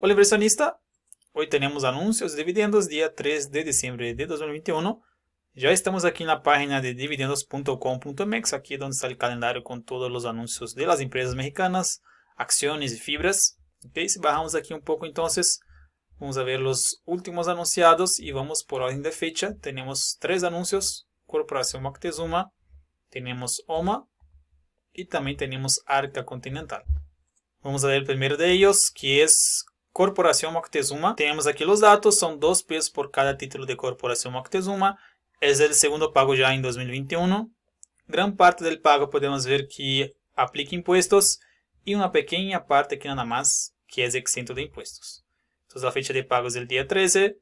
Hola inversionista, hoy tenemos anuncios de dividendos día 3 de diciembre de 2021. Ya estamos aquí en la página de dividendos.com.mx, aquí donde está el calendario con todos los anuncios de las empresas mexicanas, acciones y fibras. Okay, si bajamos aquí un poco entonces, vamos a ver los últimos anunciados y vamos por orden de fecha. Tenemos tres anuncios, Corporación Moctezuma, tenemos OMA y también tenemos Arca Continental. Vamos a ver el primero de ellos, que es Corporación Moctezuma, tenemos aquí los datos, son dos pesos por cada título de Corporación Moctezuma, es el segundo pago ya en 2021. Gran parte del pago podemos ver que aplica impuestos y una pequeña parte que nada más que es exento de impuestos. Entonces la fecha de pagos es el día 13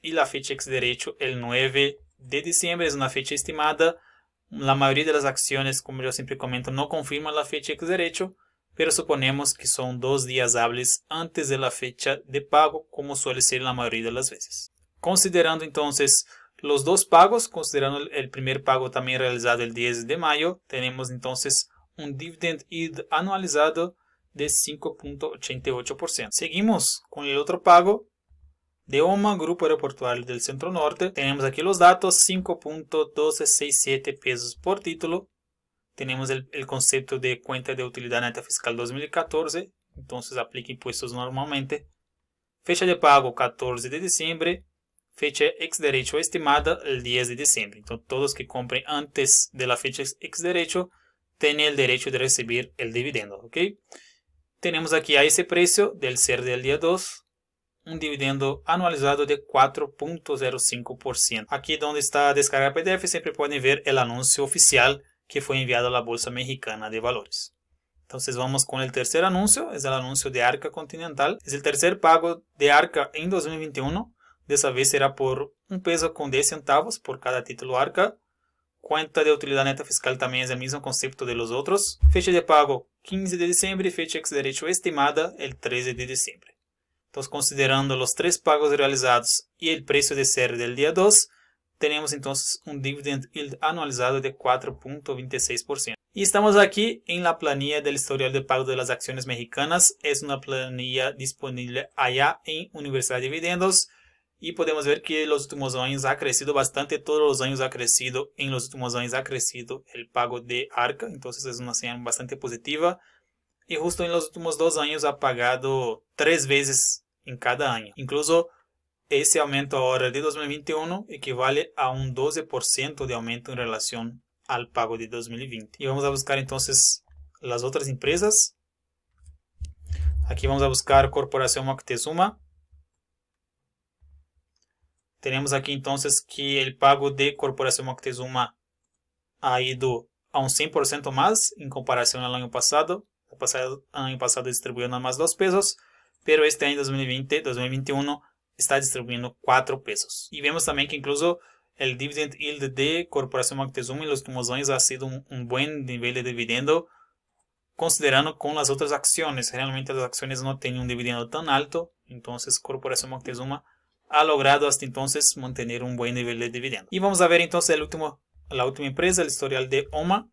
y la fecha ex derecho el 9 de diciembre, es una fecha estimada. La mayoría de las acciones, como yo siempre comento, no confirman la fecha ex derecho. pero suponemos que son dos días hábiles antes de la fecha de pago, como suele ser la mayoría de las veces. Considerando entonces los dos pagos, considerando el primer pago también realizado el 10 de mayo, tenemos entonces un dividend yield anualizado de 5.88%. Seguimos con el otro pago de OMA, Grupo Aeroportuario del Centro Norte. Tenemos aquí los datos, 5.1267 pesos por título, tenemos el, el, concepto de cuenta de utilidad neta fiscal 2014, entonces aplica impuestos normalmente. Fecha de pago 14 de diciembre, fecha ex derecho estimada el 10 de diciembre. Entonces todos que compren antes de la fecha ex derecho tienen el derecho de recibir el dividendo. ¿ok? Tenemos aquí a ese precio del ser del día 2 un dividendo anualizado de 4.05%. Aquí donde está a descarga PDF siempre pueden ver el anuncio oficial que foi enviado à Bolsa Mexicana de Valores. Então, vamos com o terceiro anúncio: é o anúncio de Arca Continental. é o terceiro pago de Arca em 2021. Dessa vez será por um peso com 10 centavos por cada título Arca. Cuenta de utilidade neta fiscal também é o mesmo conceito de los outros. Fecha de pago 15 de diciembre e fecha de derecho estimada é el 13 de diciembre. Então, considerando os três pagos realizados e o preço de cierre del dia 2, tenemos entonces un dividend yield anualizado de 4.26%. Y estamos aquí en la planilla del historial de pago de las acciones mexicanas. Es una planilla disponible allá en Universidad de Dividendos. Y podemos ver que los últimos años ha crecido bastante, todos los años ha crecido, en los últimos años ha crecido el pago de Arca, entonces es una señal bastante positiva. Y justo en los últimos dos años ha pagado tres veces en cada año. Incluso Esse aumento agora de 2021 equivale a um 12% de aumento em relação ao pago de 2020. E vamos a buscar então as outras empresas. Aqui vamos a buscar Corporação Moctezuma. Temos aqui então que o pago de Corporação Moctezuma ha ido a um 100% em comparação ao ano passado. O ano passado distribuiu nada mais dois pesos, pero este ano 2020, 2021 está distribuyendo 4 pesos. Y vemos también que incluso El dividend yield de Corporación Moctezuma los últimos años ha sido un buen nivel de dividendo considerando con las otras acciones. Realmente las acciones no tienen un dividendo tan alto, Entonces Corporación Moctezuma ha logrado hasta entonces mantener un buen nivel de dividendo. Y vamos a ver entonces el último, la última empresa, el historial de OMA.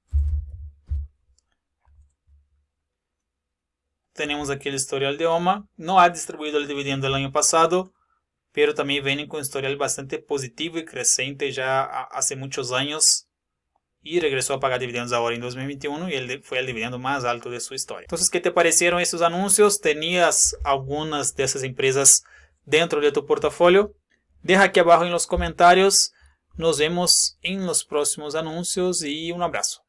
Tenemos aquí el historial de OMA. No ha distribuido el dividendo el año pasado. pero también vienen con un historial bastante positivo y creciente ya hace muchos años y regresó a pagar dividendos ahora en 2021 y el fue el dividendo más alto de su historia. Entonces, ¿qué te parecieron estos anuncios? ¿Tenías algunas de esas empresas dentro de tu portafolio? Deja aquí abajo en los comentarios. Nos vemos en los próximos anuncios y un abrazo.